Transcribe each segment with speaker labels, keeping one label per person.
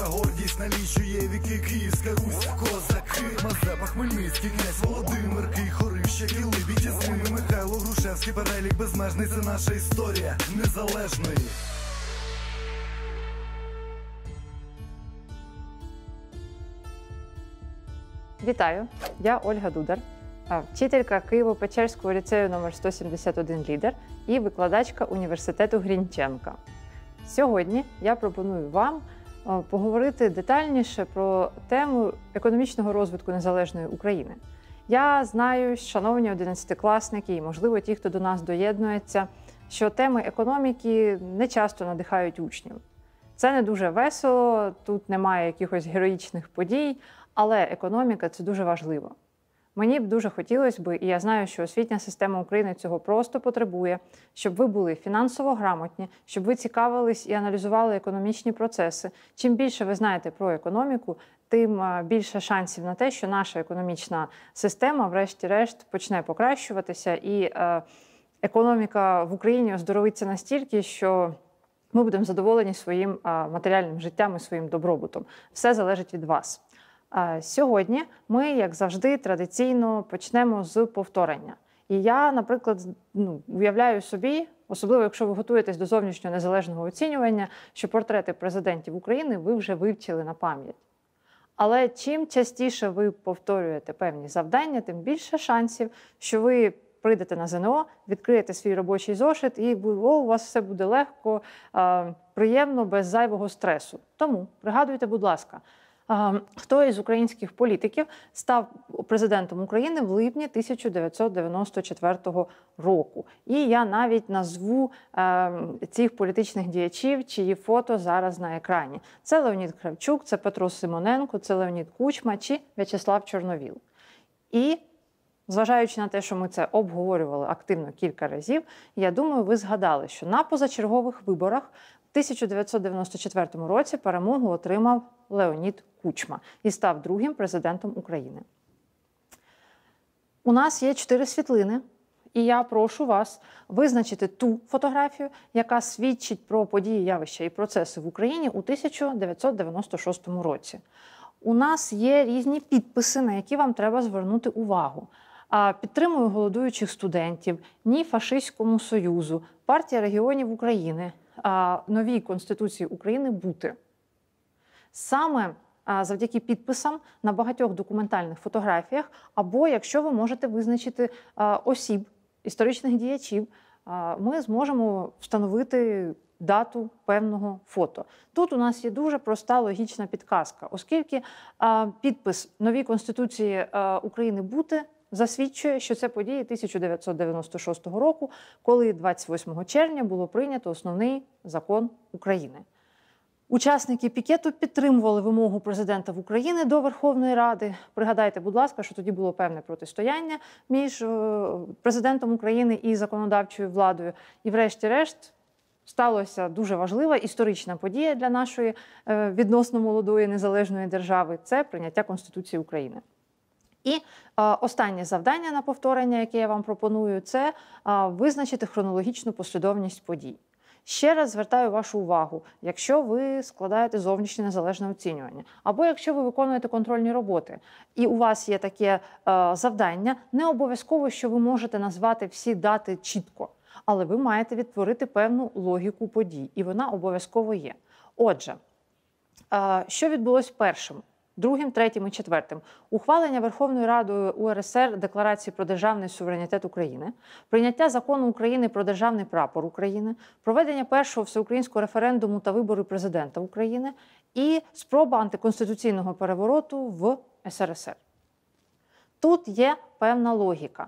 Speaker 1: наша гордість налічує віки Київська Русь, Козаки, Мазепа, Хмельницький, князь Володимир, Кий, ще Либідь з ними Михайло Грушевський, перелік безмежний, це наша історія незалежної. Вітаю, я Ольга Дудар, е, вчителька Києво-Печерського ліцею номер 171 лідер і викладачка університету Грінченка. Сьогодні я пропоную вам Е, поговорити детальніше про тему економічного розвитку незалежної України. Я знаю, шановні одинадцятикласники, і можливо, ті, хто до нас доєднується, що теми економіки не часто надихають учнів. Це не дуже весело, тут немає якихось героїчних подій, але економіка це дуже важливо. Мені б дуже хотілося би, і я знаю, що освітня система України цього просто потребує, щоб ви були фінансово грамотні, щоб ви цікавились і аналізували економічні процеси. Чим більше ви знаєте про економіку, тим е, більше шансів на те, що наша економічна система, врешті-решт, почне покращуватися, і е, економіка в Україні оздоровиться настільки, що. Ми будемо задоволені своїм е, матеріальним життям і своїм добробутом. Все залежить від вас. Сьогодні ми, як завжди, традиційно почнемо з повторення. І я, наприклад, ну, уявляю собі, особливо якщо ви готуєтесь до зовнішнього незалежного оцінювання, що портрети президентів України ви вже вивчили на пам'ять. Але чим частіше ви повторюєте певні завдання, тим більше шансів, що ви прийдете на ЗНО, відкриєте свій робочий зошит, і о, у вас все буде легко, приємно, без зайвого стресу. Тому пригадуйте, будь ласка, Хто із українських політиків став президентом України в липні 1994 року? І я навіть назву е, цих політичних діячів, чиї фото зараз на екрані. Це Леонід Кравчук, це Петро Симоненко, це Леонід Кучма чи В'ячеслав Чорновіл. І Зважаючи на те, що ми це обговорювали активно кілька разів, я думаю, ви згадали, що на позачергових виборах 1994 році перемогу отримав Леонід Кучма і став другим президентом України. У нас є чотири світлини, і я прошу вас визначити ту фотографію, яка свідчить про події, явища і процеси в Україні у 1996 році. У нас є різні підписи, на які вам треба звернути увагу. Підтримую голодуючих студентів, ні фашистському союзу, партія регіонів України, новій конституції України бути. Саме завдяки підписам на багатьох документальних фотографіях, або якщо ви можете визначити осіб, історичних діячів, ми зможемо встановити. Дату певного фото тут у нас є дуже проста логічна підказка, оскільки підпис новій конституції України бути засвідчує, що це події 1996 року, коли 28 червня було прийнято основний закон України. Учасники пікету підтримували вимогу президента в Україні до Верховної Ради. Пригадайте, будь ласка, що тоді було певне протистояння між е, президентом України і законодавчою владою. І, врешті-решт, сталося дуже важлива історична подія для нашої е, відносно молодої незалежної держави це прийняття Конституції України. І останнє завдання на повторення, яке я вам пропоную, це визначити хронологічну послідовність подій. Ще раз звертаю вашу увагу, якщо ви складаєте зовнішнє незалежне оцінювання, або якщо ви виконуєте контрольні роботи, і у вас є таке завдання, не обов'язково, що ви можете назвати всі дати чітко, але ви маєте відтворити певну логіку подій, і вона обов'язково є. Отже, що відбулось першим? другим, третім і четвертим ухвалення Верховною Радою УРСР декларації про державний суверенітет України, прийняття закону України про державний прапор України, проведення першого всеукраїнського референдуму та вибору президента України і спроба антиконституційного перевороту в СРСР. Тут є певна логіка.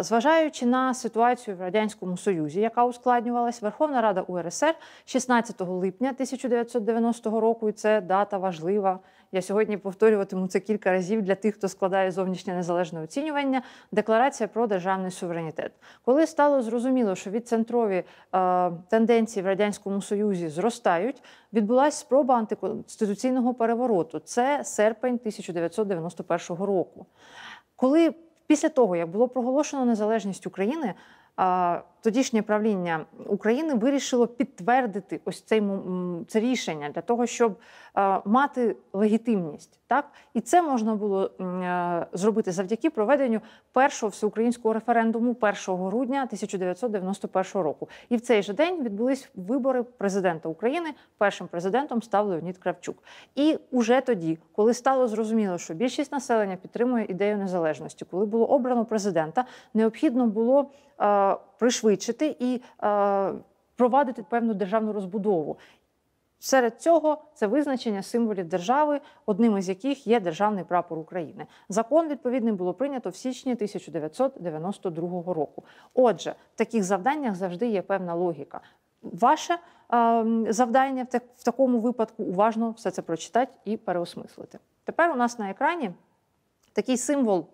Speaker 1: Зважаючи на ситуацію в радянському союзі, яка ускладнювалась, Верховна Рада УРСР 16 липня 1990 року, і це дата важлива я сьогодні повторюватиму це кілька разів для тих, хто складає зовнішнє незалежне оцінювання. Декларація про державний суверенітет. Коли стало зрозуміло, що відцентрові е, тенденції в радянському союзі зростають, відбулася спроба антиконституційного перевороту. Це серпень 1991 року. Коли після того, як було проголошено незалежність України, Тодішнє правління України вирішило підтвердити ось цей це рішення для того, щоб мати легітимність, так і це можна було е, зробити завдяки проведенню першого всеукраїнського референдуму 1 грудня 1991 року. І в цей же день відбулись вибори президента України. Першим президентом став Леонід Кравчук. І уже тоді, коли стало зрозуміло, що більшість населення підтримує ідею незалежності, коли було обрано президента, необхідно було. Е, пришвидшити і е, провадити певну державну розбудову. Серед цього це визначення символів держави, одним із яких є державний прапор України. Закон відповідним, було прийнято в січні 1992 року. Отже, в таких завданнях завжди є певна логіка. Ваше е, завдання в, так, в такому випадку уважно все це прочитати і переосмислити. Тепер у нас на екрані такий символ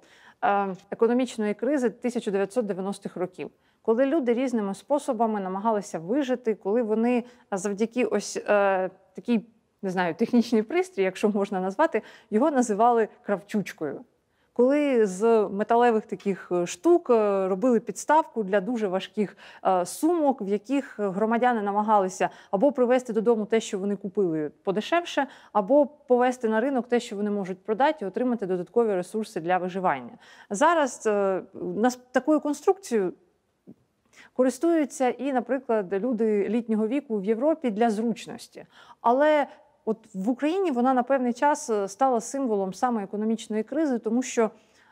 Speaker 1: Е, економічної кризи 1990-х років, коли люди різними способами намагалися вижити, коли вони завдяки ось е, такій не знаю технічний пристрій, якщо можна назвати, його називали кравчучкою коли з металевих таких е, штук е, робили підставку для дуже важких е, сумок, в яких громадяни намагалися або привезти додому те, що вони купили подешевше, або повезти на ринок те, що вони можуть продати, і отримати додаткові ресурси для виживання. Зараз нас такою конструкцією. Користуються і, наприклад, люди літнього віку в Європі для зручності, але От в Україні вона на певний час е, стала символом саме економічної кризи, тому що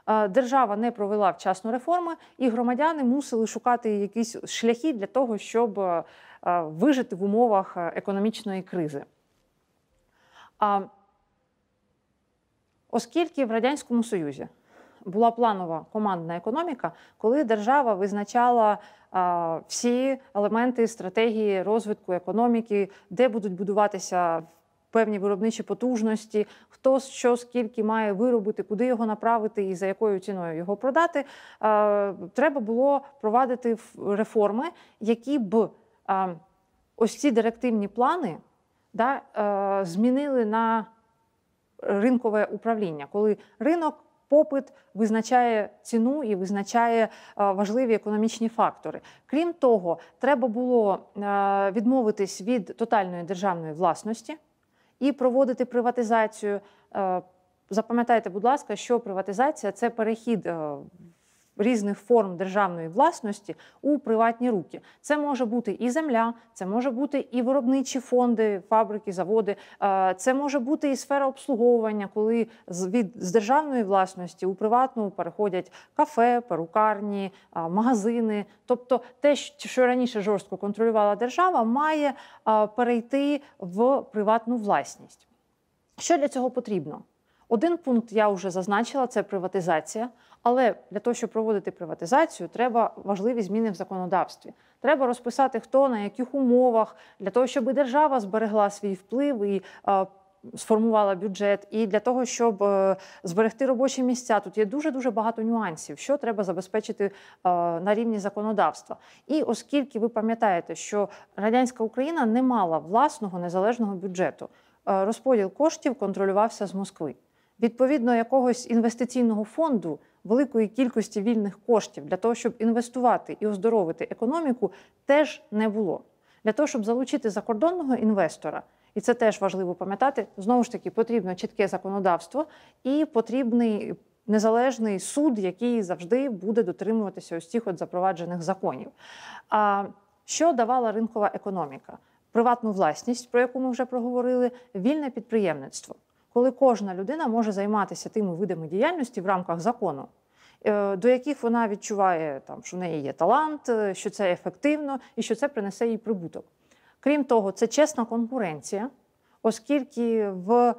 Speaker 1: е, держава не провела вчасно реформи, і громадяни мусили шукати якісь шляхи для того, щоб е, вижити в умовах економічної кризи. А Оскільки в Радянському Союзі була планова командна економіка, коли держава визначала а, всі елементи стратегії розвитку економіки, де будуть будуватися певні виробничі потужності, хто що скільки має виробити, куди його направити і за якою ціною його продати. Треба було провадити реформи, які б ось ці директивні плани да, змінили на ринкове управління, коли ринок. Попит визначає ціну і визначає важливі економічні фактори. Крім того, треба було відмовитись від тотальної державної власності і проводити приватизацію. Е, запам'ятайте, будь ласка, що приватизація це перехід е, різних форм державної власності у приватні руки. Це може бути і земля, це може бути і виробничі фонди, фабрики, заводи. Е, це може бути і сфера обслуговування, коли з від з державної власності у приватну переходять кафе, перукарні, е, магазини. Тобто, те, що раніше жорстко контролювала держава, має е, перейти в приватну власність. Що для цього потрібно? Один пункт я вже зазначила: це приватизація. Але для того, щоб проводити приватизацію, треба важливі зміни в законодавстві. Треба розписати, хто на яких умовах, для того, щоб держава зберегла свій вплив і е, сформувала бюджет, і для того, щоб е, зберегти робочі місця. Тут є дуже дуже багато нюансів, що треба забезпечити е, на рівні законодавства. І оскільки ви пам'ятаєте, що радянська Україна не мала власного незалежного бюджету, е, розподіл коштів контролювався з Москви відповідно якогось інвестиційного фонду великої кількості вільних коштів для того, щоб інвестувати і оздоровити економіку, теж не було. Для того, щоб залучити закордонного інвестора, і це теж важливо пам'ятати, знову ж таки, потрібно чітке законодавство і потрібний незалежний суд, який завжди буде дотримуватися ось цих от запроваджених законів. А що давала ринкова економіка? Приватну власність, про яку ми вже проговорили, вільне підприємництво коли кожна людина може займатися тими видами діяльності в рамках закону, е, до яких вона відчуває, там, що в неї є талант, е, що це ефективно і що це принесе їй прибуток. Крім того, це чесна конкуренція, оскільки в е,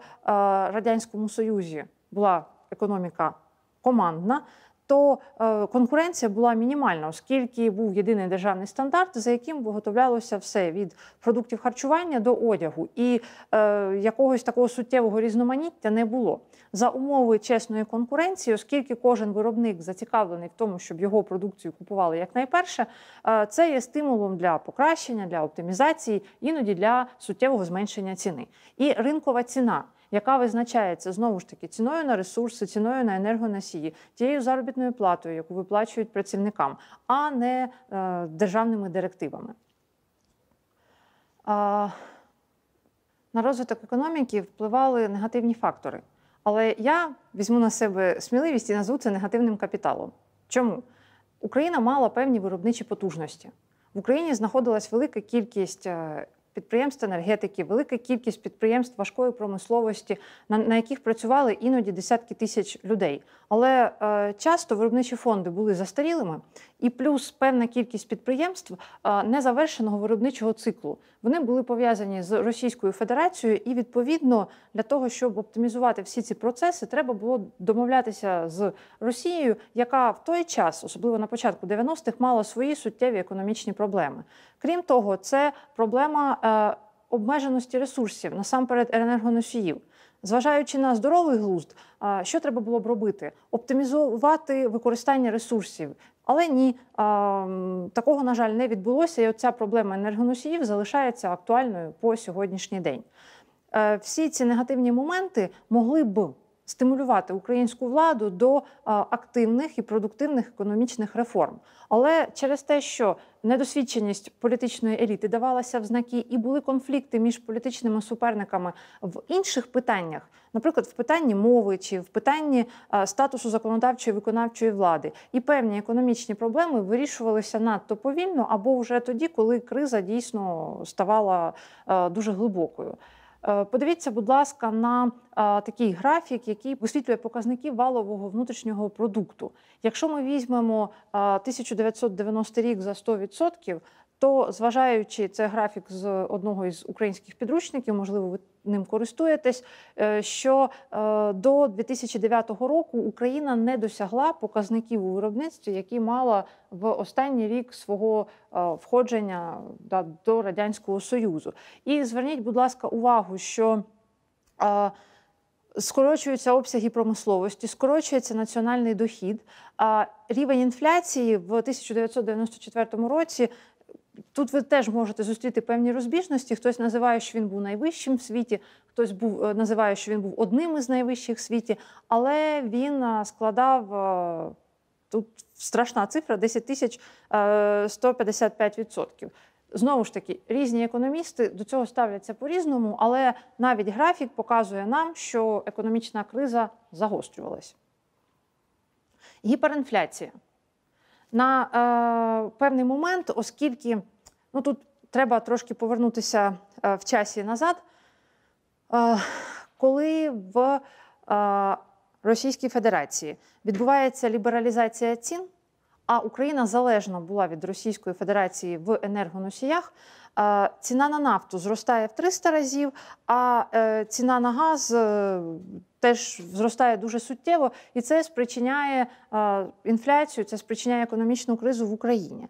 Speaker 1: Радянському Союзі була економіка командна то е, конкуренція була мінімальна, оскільки був єдиний державний стандарт, за яким виготовлялося все від продуктів харчування до одягу, і е, якогось такого суттєвого різноманіття не було за умови чесної конкуренції, оскільки кожен виробник зацікавлений в тому, щоб його продукцію купували якнайперше, е, це є стимулом для покращення, для оптимізації, іноді для суттєвого зменшення ціни. І ринкова ціна яка визначається знову ж таки ціною на ресурси, ціною на енергоносії, тією заробітною платою, яку виплачують працівникам, а не е, державними директивами. А, на розвиток економіки впливали негативні фактори. Але я візьму на себе сміливість і назву це негативним капіталом. Чому? Україна мала певні виробничі потужності. В Україні знаходилась велика кількість е, підприємств енергетики, велика кількість підприємств важкої промисловості, на, на яких працювали іноді десятки тисяч людей. Але е, часто виробничі фонди були застарілими, і плюс певна кількість підприємств е, незавершеного виробничого циклу. Вони були пов'язані з Російською Федерацією, і відповідно для того, щоб оптимізувати всі ці процеси, треба було домовлятися з Росією, яка в той час, особливо на початку 90-х, мала свої суттєві економічні проблеми. Крім того, це проблема е, обмеженості ресурсів насамперед енергоносіїв. Зважаючи на здоровий глузд, що треба було б робити? Оптимізувати використання ресурсів. Але ні, такого, на жаль, не відбулося, і оця проблема енергоносіїв залишається актуальною по сьогоднішній день. Е, всі ці негативні моменти могли б стимулювати українську владу до активних і продуктивних економічних реформ. Але через те, що недосвідченість політичної еліти давалася в знаки, і були конфлікти між політичними суперниками в інших питаннях, наприклад, в питанні мови чи в питанні статусу законодавчої виконавчої влади, і певні економічні проблеми вирішувалися надто повільно або вже тоді, коли криза дійсно ставала дуже глибокою. Е, подивіться, будь ласка, на е, такий графік, який висвітлює показники валового внутрішнього продукту. Якщо ми візьмемо 1990 е, рік за 100%, то зважаючи це графік з одного із українських підручників, можливо, ви ним користуєтесь, е, що е, до 2009 року Україна не досягла показників у виробництві, які мала в останній рік свого е, входження до Радянського Союзу. І зверніть, будь ласка, увагу, що Скорочуються обсяги промисловості, скорочується національний дохід. А рівень інфляції в 1994 році Тут ви теж можете зустріти певні розбіжності. Хтось називає, що він був найвищим в світі, хтось був е, називає, що він був одним із найвищих в світі, але він е, складав е, тут страшна цифра: 10 тисяч 155 відсотків. Знову ж таки, різні економісти до цього ставляться по-різному, але навіть графік показує нам, що економічна криза загострювалась. Гіперінфляція. На е, певний момент, оскільки Ну тут треба трошки повернутися е, в часі назад, е, коли в е, Російській Федерації відбувається лібералізація цін, а Україна залежна була від Російської Федерації в енергоносіях. Ціна на нафту зростає в 300 разів, а ціна на газ теж зростає дуже суттєво, і це спричиняє інфляцію, це спричиняє економічну кризу в Україні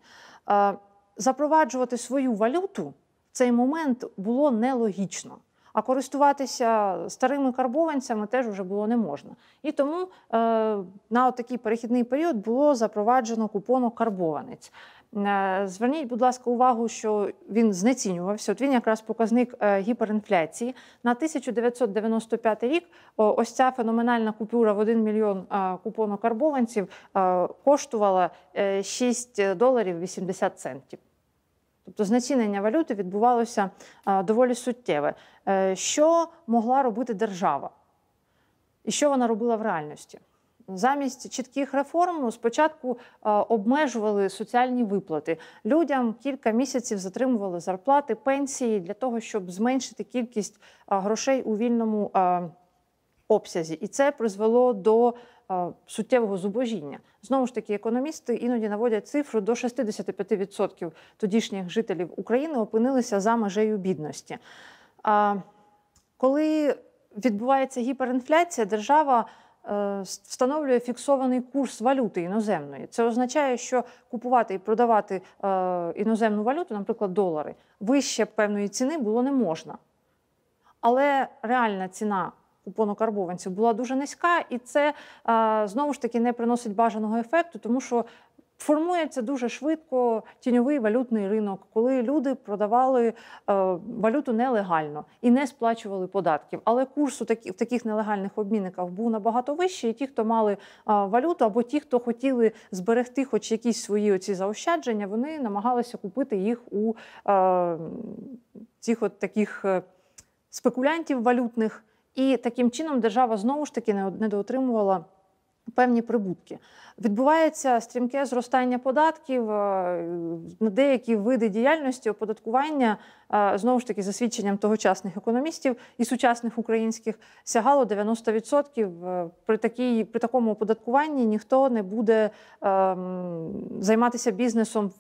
Speaker 1: запроваджувати свою валюту в цей момент було нелогічно. А користуватися старими карбованцями теж вже було не можна. І тому е, на такий перехідний період було запроваджено купону карбованець. Е, зверніть, будь ласка, увагу, що він знецінювався. От він якраз показник е, гіперінфляції. На 1995 рік ось ця феноменальна купюра в 1 мільйон е, купонок карбованців е, коштувала 6 доларів 80 центів. Тобто знецінення валюти відбувалося е, доволі суттєве. Е, що могла робити держава? І що вона робила в реальності? Замість чітких реформ спочатку е, обмежували соціальні виплати. Людям кілька місяців затримували зарплати, пенсії для того, щоб зменшити кількість грошей у вільному обсязі. І це призвело до Е, суттєвого зубожіння. Знову ж таки, економісти іноді наводять цифру до 65% тодішніх жителів України опинилися за межею бідності. Коли відбувається гіперінфляція, держава е, встановлює фіксований курс валюти іноземної. Це означає, що купувати і продавати е, іноземну валюту, наприклад, долари, вище певної ціни було не можна. Але реальна ціна купонокарбованців була дуже низька, і це знову ж таки не приносить бажаного ефекту, тому що. Формується дуже швидко тіньовий валютний ринок, коли люди продавали е, валюту нелегально і не сплачували податків. Але курс у в таких нелегальних обмінниках був набагато вищий. і Ті, хто мали валюту, або ті, хто хотіли зберегти, хоч якісь свої оці заощадження, вони намагалися купити їх у е, цих от таких е, спекулянтів валютних. І таким чином держава знову ж таки недоотримувала певні прибутки. Відбувається стрімке зростання податків, е, деякі види діяльності оподаткування е, знову ж таки за свідченням тогочасних економістів і сучасних українських сягало 90%. Е, при такій при такому оподаткуванні ніхто не буде ем, займатися бізнесом в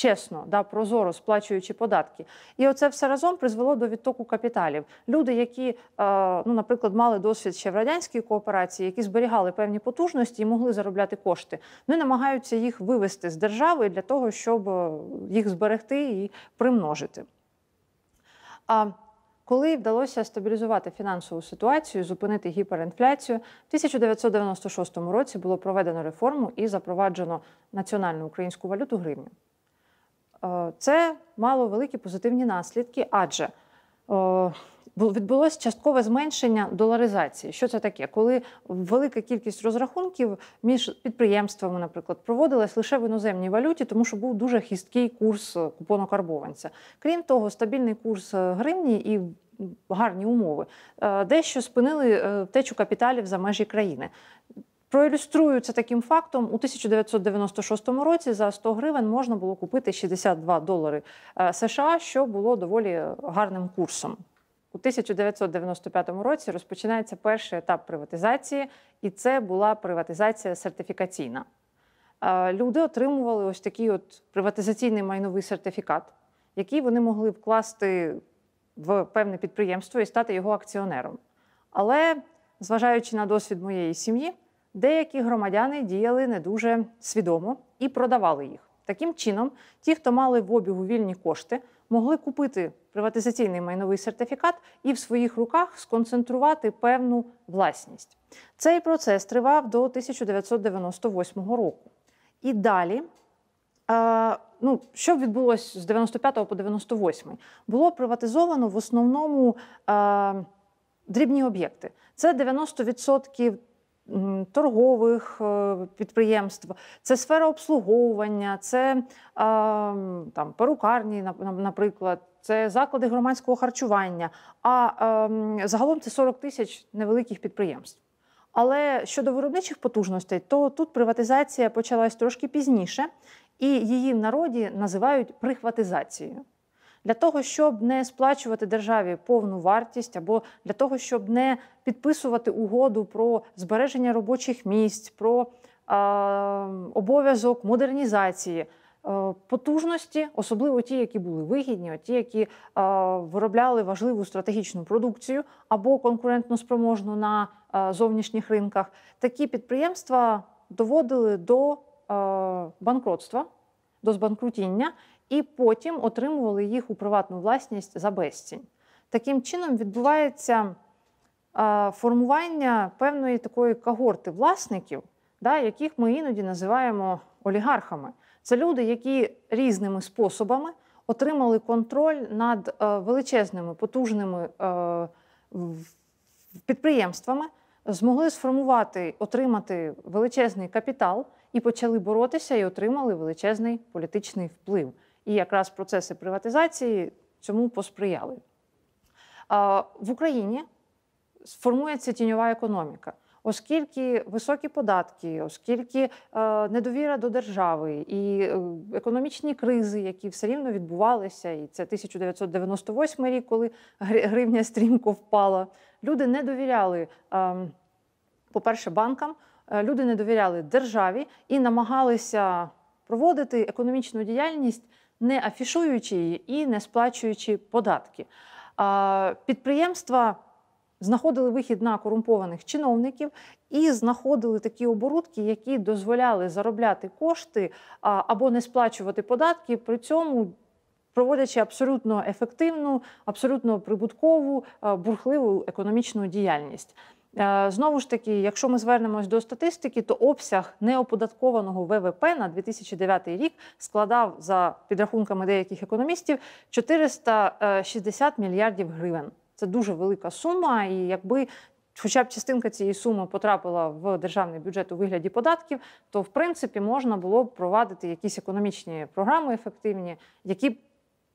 Speaker 1: чесно, да, прозоро сплачуючи податки. І оце все разом призвело до відтоку капіталів. Люди, які, е, ну, наприклад, мали досвід ще в радянській кооперації, які зберігали певні потужності і могли заробляти кошти, вони намагаються їх вивести з держави для того, щоб е, їх зберегти і примножити. А коли вдалося стабілізувати фінансову ситуацію, зупинити гіперінфляцію, в 1996 році було проведено реформу і запроваджено національну українську валюту гривню. Е, це мало великі позитивні наслідки, адже е, Відбулося часткове зменшення доларизації. Що це таке? Коли велика кількість розрахунків між підприємствами, наприклад, проводилась лише в іноземній валюті, тому що був дуже хісткий курс е, купону карбованця, Крім того, стабільний курс гривні і гарні умови дещо спинили течу капіталів за межі країни. Проілюструю це таким фактом, у 1996 році за 100 гривень можна було купити 62 долари е, США, що було доволі гарним курсом. У 1995 році розпочинається перший етап приватизації, і це була приватизація сертифікаційна. Е, люди отримували ось такий от приватизаційний майновий сертифікат, який вони могли вкласти в певне підприємство і стати його акціонером. Але, зважаючи на досвід моєї сім'ї, деякі громадяни діяли не дуже свідомо і продавали їх. Таким чином, ті, хто мали в обігу вільні кошти, могли купити приватизаційний майновий сертифікат і в своїх руках сконцентрувати певну власність. Цей процес тривав до 1998 року. І далі, ну, що відбулося з 95 по 98, було приватизовано в основному е, дрібні об'єкти. Це 90% торгових е, підприємств, це сфера обслуговування, це там перукарні, наприклад, це заклади громадського харчування. А е, загалом це 40 тисяч невеликих підприємств. Але щодо виробничих потужностей, то тут приватизація почалась трошки пізніше, і її в народі називають прихватизацією для того, щоб не сплачувати державі повну вартість, або для того, щоб не підписувати угоду про збереження робочих місць, про е, обов'язок модернізації. Е, потужності, особливо ті, які були вигідні, ті, які е, виробляли важливу стратегічну продукцію або конкурентно спроможну на е, зовнішніх ринках, такі підприємства доводили до е, банкротства, до збанкрутіння, і потім отримували їх у приватну власність за безцінь. Таким чином відбувається формування певної такої когорти власників, яких ми іноді називаємо олігархами. Це люди, які різними способами отримали контроль над е, величезними, потужними е, підприємствами, змогли сформувати, отримати величезний капітал і почали боротися і отримали величезний політичний вплив. І якраз процеси приватизації цьому посприяли. В Україні сформується тіньова економіка, оскільки високі податки, оскільки е, недовіра до держави і е, економічні кризи, які все рівно відбувалися, і це 1998 рік, коли гривня стрімко впала. Люди не довіряли, ем, по-перше, банкам, е, люди не довіряли державі і намагалися проводити економічну діяльність не афішуючи її і не сплачуючи податки. Підприємства знаходили вихід на корумпованих чиновників і знаходили такі оборудки, які дозволяли заробляти кошти або не сплачувати податки. При цьому Проводячи абсолютно ефективну, абсолютно прибуткову, бурхливу економічну діяльність. Е, знову ж таки, якщо ми звернемось до статистики, то обсяг неоподаткованого ВВП на 2009 рік складав за підрахунками деяких економістів 460 е, мільярдів гривень. Це дуже велика сума, і якби хоча б частинка цієї суми потрапила в державний бюджет у вигляді податків, то в принципі можна було б провадити якісь економічні програми ефективні, які б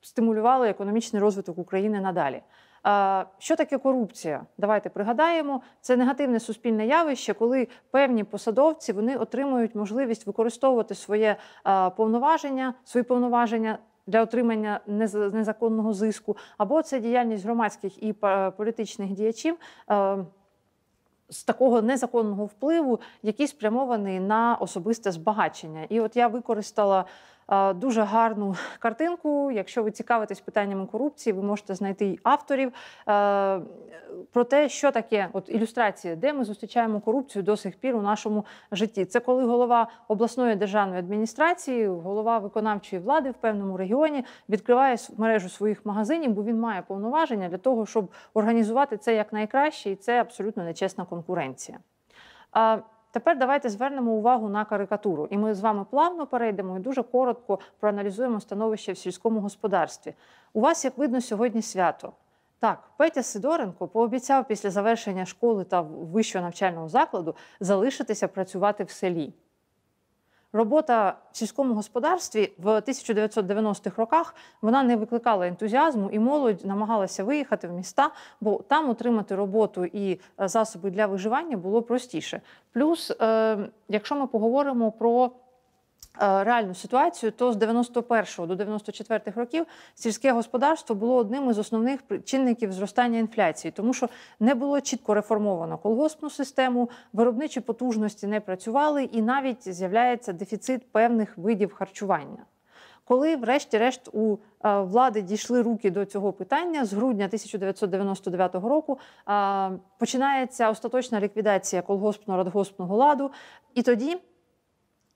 Speaker 1: стимулювали економічний розвиток України надалі. Що таке корупція? Давайте пригадаємо, це негативне суспільне явище, коли певні посадовці вони отримують можливість використовувати своє повноваження, свої повноваження. Для отримання незаконного зиску, або це діяльність громадських і політичних діячів з такого незаконного впливу, який спрямований на особисте збагачення. І от я використала Е, дуже гарну картинку. Якщо ви цікавитесь питаннями корупції, ви можете знайти авторів е, про те, що таке от ілюстрація, де ми зустрічаємо корупцію до сих пір у нашому житті. Це коли голова обласної державної адміністрації, голова виконавчої влади в певному регіоні відкриває мережу своїх магазинів, бо він має повноваження для того, щоб організувати це як найкраще, і це абсолютно нечесна конкуренція. Е, Тепер давайте звернемо увагу на карикатуру, і ми з вами плавно перейдемо і дуже коротко проаналізуємо становище в сільському господарстві. У вас, як видно, сьогодні свято. Так, Петя Сидоренко пообіцяв після завершення школи та вищого навчального закладу залишитися працювати в селі робота в сільському господарстві в 1990-х роках вона не викликала ентузіазму, і молодь намагалася виїхати в міста, бо там отримати роботу і е, засоби для виживання було простіше. Плюс, е, якщо ми поговоримо про Е, реальну ситуацію, то з 91 го до 94 х років сільське господарство було одним із основних чинників зростання інфляції, тому що не було чітко реформовано колгоспну систему, виробничі потужності не працювали, і навіть з'являється дефіцит певних видів харчування. Коли, врешті-решт, у е, влади дійшли руки до цього питання з грудня 1999 року, е, починається остаточна ліквідація колгоспно радгоспного ладу, і тоді.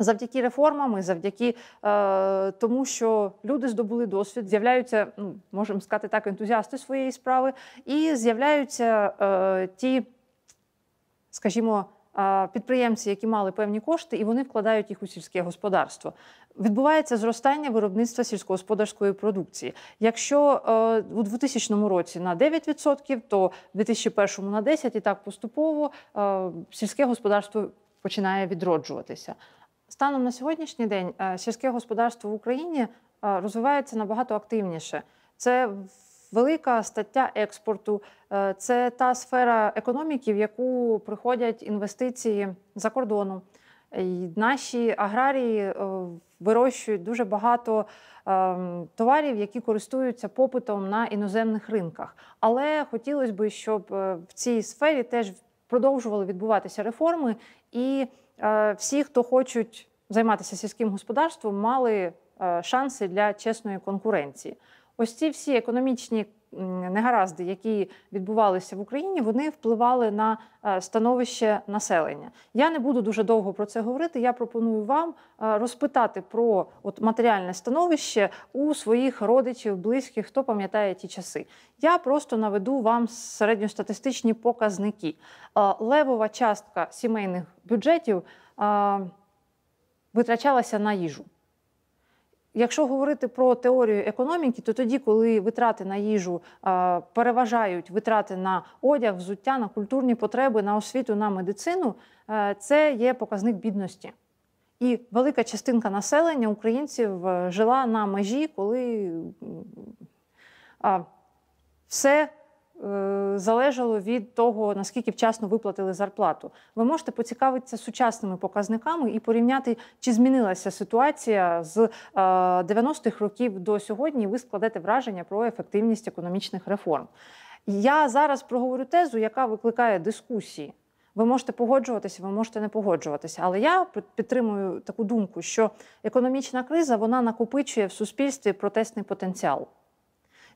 Speaker 1: Завдяки реформам, і завдяки е, тому, що люди здобули досвід, з'являються, ну можемо сказати так, ентузіасти своєї справи, і з'являються е, ті, скажімо, е, підприємці, які мали певні кошти, і вони вкладають їх у сільське господарство. Відбувається зростання виробництва сільськогосподарської продукції. Якщо е, у 2000 році на 9%, то в 2001 на 10% і так поступово е, сільське господарство починає відроджуватися. Станом на сьогоднішній день е, сільське господарство в Україні е, розвивається набагато активніше. Це велика стаття експорту, е, це та сфера економіки, в яку приходять інвестиції за кордону. І Наші аграрії вирощують дуже багато товарів, які користуються попитом на іноземних ринках. Але хотілося б, щоб в цій сфері теж продовжували відбуватися реформи і. Е, всі, хто хочуть займатися сільським господарством, мали е, шанси для чесної конкуренції. Ось ці всі економічні негаразди, які відбувалися в Україні, вони впливали на е, становище населення. Я не буду дуже довго про це говорити. Я пропоную вам е, розпитати про от матеріальне становище у своїх родичів, близьких, хто пам'ятає ті часи. Я просто наведу вам середньостатистичні показники. Е, левова частка сімейних бюджетів витрачалася на їжу. Якщо говорити про теорію економіки, то тоді, коли витрати на їжу переважають витрати на одяг, взуття, на культурні потреби, на освіту, на медицину, е, це є показник бідності. І велика частинка населення українців е, жила на межі, коли все Е, залежало від того, наскільки вчасно виплатили зарплату. Ви можете поцікавитися сучасними показниками і порівняти, чи змінилася ситуація з 90-х е, років до сьогодні. і Ви складете враження про ефективність економічних реформ. Я зараз проговорю тезу, яка викликає дискусії. Ви можете погоджуватися, ви можете не погоджуватися. Але я підтримую таку думку, що економічна криза вона накопичує в суспільстві протестний потенціал.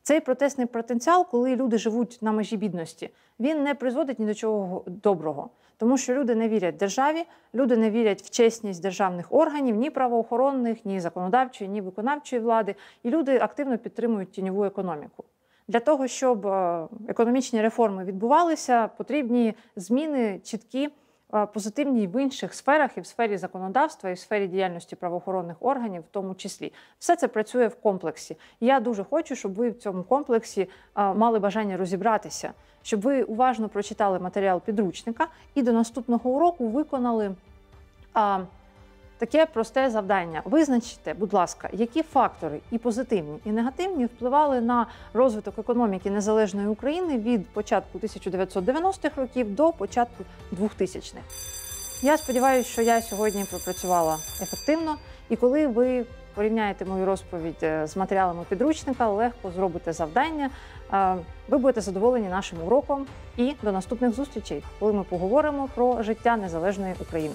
Speaker 1: Цей протестний потенціал, коли люди живуть на межі бідності, він не призводить ні до чого доброго, тому що люди не вірять державі, люди не вірять в чесність державних органів, ні правоохоронних, ні законодавчої, ні виконавчої влади, і люди активно підтримують тіньову економіку. Для того щоб е, економічні реформи відбувалися, потрібні зміни чіткі. Е, позитивні в інших сферах, і в сфері законодавства, і в сфері діяльності правоохоронних органів, в тому числі, все це працює в комплексі. Я дуже хочу, щоб ви в цьому комплексі е, мали бажання розібратися, щоб ви уважно прочитали матеріал підручника і до наступного уроку виконали. Е, Таке просте завдання. Визначте, будь ласка, які фактори і позитивні, і негативні впливали на розвиток економіки незалежної України від початку 1990-х років до початку 2000-х. Я сподіваюся, що я сьогодні пропрацювала ефективно, і коли ви порівняєте мою розповідь е, з матеріалами підручника, легко зробите завдання. Е, ви будете задоволені нашим уроком. І до наступних зустрічей, коли ми поговоримо про життя незалежної України.